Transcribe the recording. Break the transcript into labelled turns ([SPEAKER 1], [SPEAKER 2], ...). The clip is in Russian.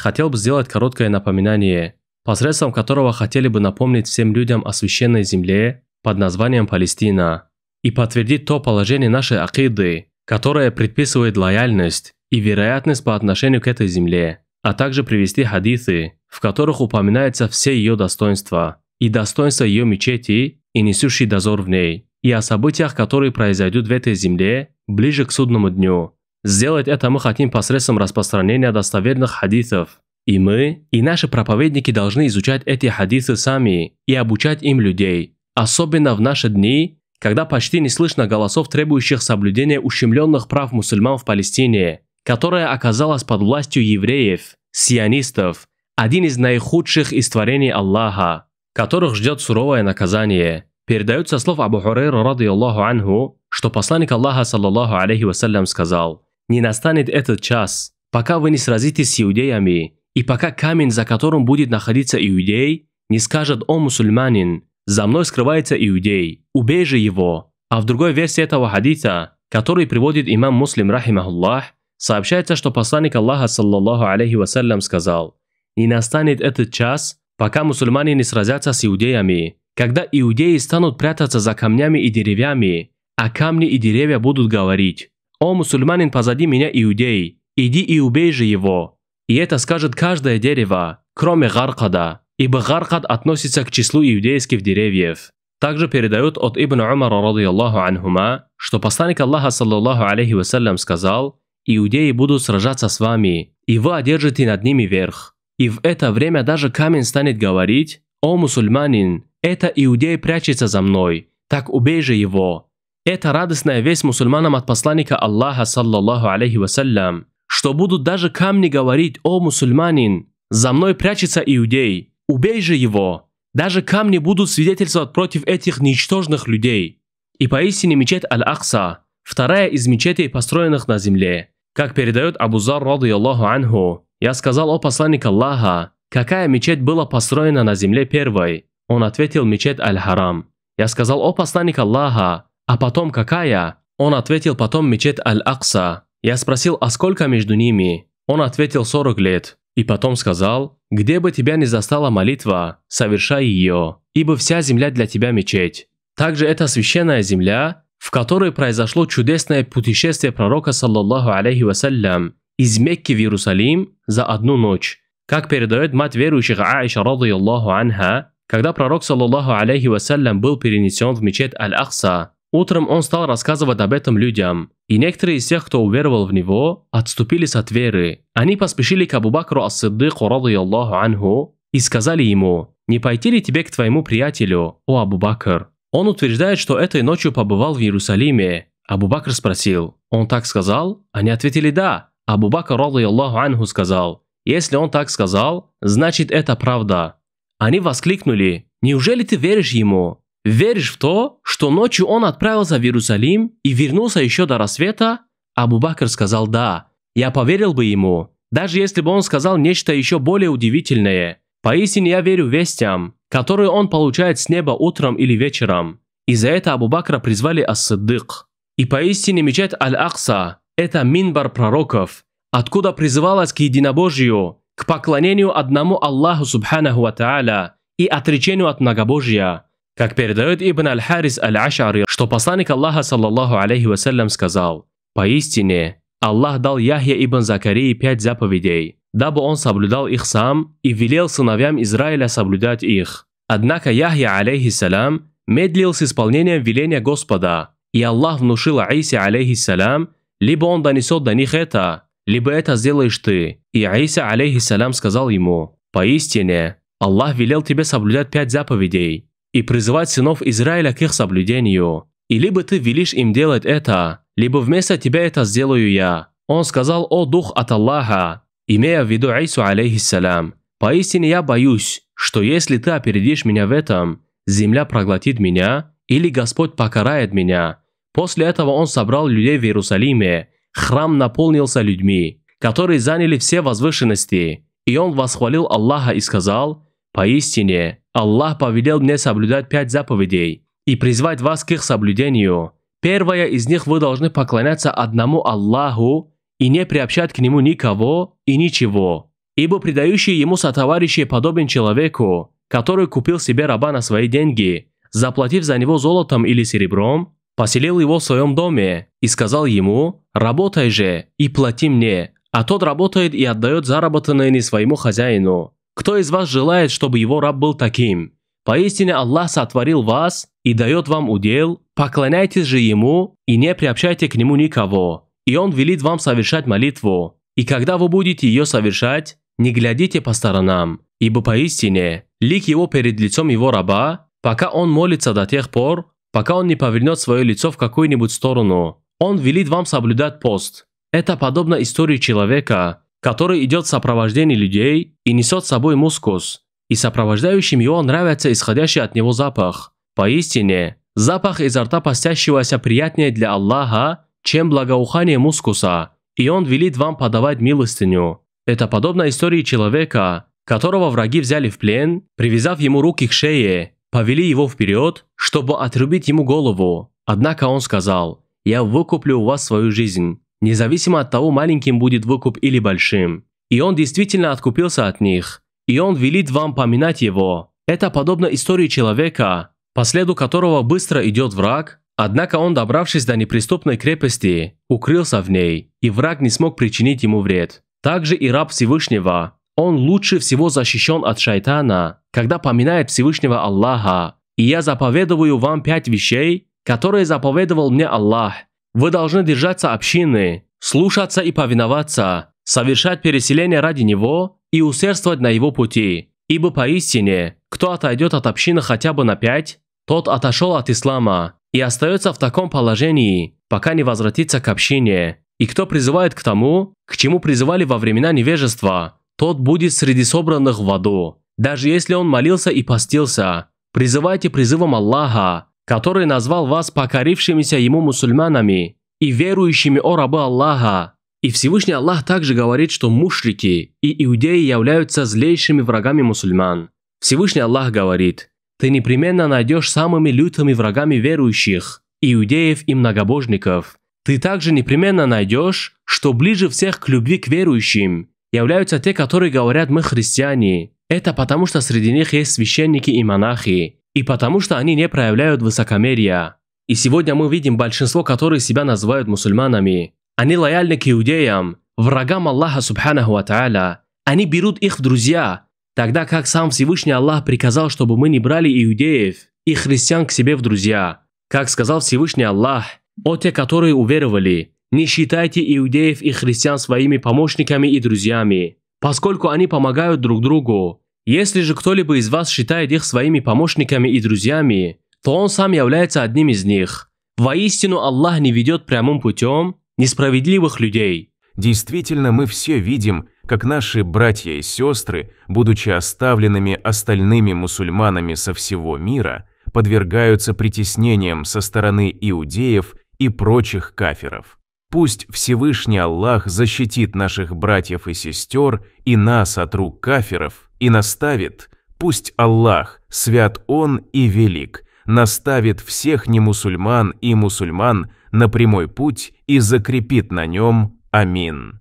[SPEAKER 1] хотел бы сделать короткое напоминание, посредством которого хотели бы напомнить всем людям о священной земле под названием Палестина и подтвердить то положение нашей акиды, которое предписывает лояльность и вероятность по отношению к этой земле, а также привести хадисы, в которых упоминаются все ее достоинства и достоинства ее мечети и несущий дозор в ней, и о событиях, которые произойдут в этой земле ближе к судному дню, Сделать это мы хотим посредством распространения достоверных хадисов. И мы, и наши проповедники должны изучать эти хадисы сами и обучать им людей. Особенно в наши дни, когда почти не слышно голосов, требующих соблюдения ущемленных прав мусульман в Палестине, которая оказалась под властью евреев, сионистов, один из наихудших из творений Аллаха, которых ждет суровое наказание. Передаются слов Абу Хурейру, ради Аллаху анху, что посланник Аллаха, саллаллаху алейхи вассалям, сказал – не настанет этот час, пока вы не сразитесь с иудеями, и пока камень, за которым будет находиться иудей, не скажет «О мусульманин, за мной скрывается иудей, убей же его». А в другой версии этого хадита, который приводит имам Муслим рахимахуллах, сообщается, что посланник Аллаха саллаллаху алейхи вассалям сказал «Не настанет этот час, пока мусульмане не сразятся с иудеями, когда иудеи станут прятаться за камнями и деревьями, а камни и деревья будут говорить «О, мусульманин, позади меня иудей, иди и убей же его!» И это скажет каждое дерево, кроме Гаркада, ибо Гаркад относится к числу иудейских деревьев. Также передают от Ибн Умара, радиаллаху анхума, что посланник Аллаха, саллаллаху алейхи вассалям, сказал, «Иудеи будут сражаться с вами, и вы одержите над ними верх». И в это время даже камень станет говорить, «О, мусульманин, это иудей прячется за мной, так убей же его, это радостная весть мусульманам от посланника Аллаха, саллаллаху алейхи вассалям, что будут даже камни говорить «О, мусульманин, за мной прячется иудей, убей же его!» Даже камни будут свидетельствовать против этих ничтожных людей. И поистине мечеть аль ахса вторая из мечетей, построенных на земле. Как передает Абузар, рады Аллаху анху, я сказал о посланник Аллаха, какая мечеть была построена на земле первой? Он ответил мечеть Аль-Харам. Я сказал о посланник Аллаха, а потом какая? Он ответил потом мечеть Аль-Акса. Я спросил, а сколько между ними? Он ответил 40 лет. И потом сказал, где бы тебя ни застала молитва, совершай ее, ибо вся земля для тебя мечеть. Также это священная земля, в которой произошло чудесное путешествие пророка, саллаллаху алейхи вассалям, из Мекки в Иерусалим за одну ночь. Как передает мать верующих Аиша, радуяллаху анха, когда пророк, саллаллаху алейхи вассалям, был перенесен в мечеть Аль-Ахса, Утром он стал рассказывать об этом людям, и некоторые из тех, кто уверовал в него, отступились от веры. Они поспешили к Абу-Бакру Ас-Сиддику, радыяллаху анху, и сказали ему, «Не пойти ли тебе к твоему приятелю, о Абу-Бакр?» Он утверждает, что этой ночью побывал в Иерусалиме. Абу-Бакр спросил, «Он так сказал?» Они ответили «Да». Абу-Бакр, радыяллаху анху, сказал, «Если он так сказал, значит это правда». Они воскликнули, «Неужели ты веришь ему?» Веришь в то, что ночью он отправился в Иерусалим и вернулся еще до рассвета? Абу-Бакр сказал «да». Я поверил бы ему, даже если бы он сказал нечто еще более удивительное. Поистине я верю вестям, которые он получает с неба утром или вечером. И за это Абу-Бакра призвали Ас-Сиддык. И поистине мечеть Аль-Акса – это минбар пророков, откуда призывалась к единобожию, к поклонению одному Аллаху Субханаху Ва и отречению от многобожия – как передает Ибн Аль-Харис Аль-Ашари, что посланник Аллаха, саллаллаху алейхи вассалям, сказал, «Поистине, Аллах дал Яхья ибн Закарии пять заповедей, дабы он соблюдал их сам и велел сыновьям Израиля соблюдать их. Однако Яхья, алейхиссалям, медлил с исполнением веления Господа, и Аллах внушил Аисе, алейхиссалям, либо он донесет до них это, либо это сделаешь ты. И Аиса, алейхиссалям, сказал ему, «Поистине, Аллах велел тебе соблюдать пять заповедей, и призывать сынов Израиля к их соблюдению. И либо ты велишь им делать это, либо вместо тебя это сделаю я». Он сказал, «О дух от Аллаха», имея в виду Аису алейхиссалям, «Поистине я боюсь, что если ты опередишь меня в этом, земля проглотит меня или Господь покарает меня». После этого он собрал людей в Иерусалиме, храм наполнился людьми, которые заняли все возвышенности, и он восхвалил Аллаха и сказал – Поистине, Аллах повелел мне соблюдать пять заповедей и призвать вас к их соблюдению. Первое из них вы должны поклоняться одному Аллаху и не приобщать к нему никого и ничего, ибо предающий ему сотоварищей подобен человеку, который купил себе раба на свои деньги, заплатив за него золотом или серебром, поселил его в своем доме и сказал ему «Работай же и плати мне», а тот работает и отдает заработанное не своему хозяину, кто из вас желает, чтобы его раб был таким? Поистине Аллах сотворил вас и дает вам удел, поклоняйтесь же Ему и не приобщайте к Нему никого, и Он велит вам совершать молитву. И когда вы будете ее совершать, не глядите по сторонам, ибо поистине лик его перед лицом его раба, пока он молится до тех пор, пока он не повернет свое лицо в какую-нибудь сторону. Он велит вам соблюдать пост. Это подобно истории человека, который идет в сопровождении людей и несет с собой мускус, и сопровождающим его нравится исходящий от него запах. Поистине, запах изо рта постящегося приятнее для Аллаха, чем благоухание мускуса, и он велит вам подавать милостыню. Это подобно истории человека, которого враги взяли в плен, привязав ему руки к шее, повели его вперед, чтобы отрубить ему голову. Однако он сказал, «Я выкуплю у вас свою жизнь». Независимо от того, маленьким будет выкуп или большим. И он действительно откупился от них. И он велит вам поминать его. Это подобно истории человека, по следу которого быстро идет враг, однако он, добравшись до неприступной крепости, укрылся в ней, и враг не смог причинить ему вред. Также и раб Всевышнего, он лучше всего защищен от шайтана, когда поминает Всевышнего Аллаха. И я заповедую вам пять вещей, которые заповедовал мне Аллах – вы должны держаться общины, слушаться и повиноваться, совершать переселение ради него и усердствовать на его пути. Ибо поистине, кто отойдет от общины хотя бы на пять, тот отошел от ислама и остается в таком положении, пока не возвратится к общине. И кто призывает к тому, к чему призывали во времена невежества, тот будет среди собранных в аду. Даже если он молился и постился, призывайте призывом Аллаха, который назвал вас покорившимися ему мусульманами и верующими о рабы Аллаха. И Всевышний Аллах также говорит, что мушрики и иудеи являются злейшими врагами мусульман. Всевышний Аллах говорит, ты непременно найдешь самыми лютыми врагами верующих, иудеев и многобожников. Ты также непременно найдешь, что ближе всех к любви к верующим являются те, которые говорят «мы христиане». Это потому, что среди них есть священники и монахи, и потому что они не проявляют высокомерия. И сегодня мы видим большинство, которые себя называют мусульманами. Они лояльны к иудеям, врагам Аллаха Субханаху Ата'аля. Они берут их в друзья, тогда как сам Всевышний Аллах приказал, чтобы мы не брали иудеев и христиан к себе в друзья. Как сказал Всевышний Аллах, «О те, которые уверовали, не считайте иудеев и христиан своими помощниками и друзьями, поскольку они помогают друг другу, если же кто-либо из вас считает их своими помощниками и друзьями, то он сам является одним из них. Воистину Аллах не ведет прямым путем несправедливых людей. Действительно, мы все видим, как наши братья и сестры, будучи оставленными остальными мусульманами со всего мира, подвергаются притеснениям со стороны иудеев и прочих кафиров. Пусть Всевышний Аллах защитит наших братьев и сестер и нас от рук каферов и наставит, пусть Аллах, свят Он и велик, наставит всех немусульман и мусульман на прямой путь и закрепит на нем. Амин.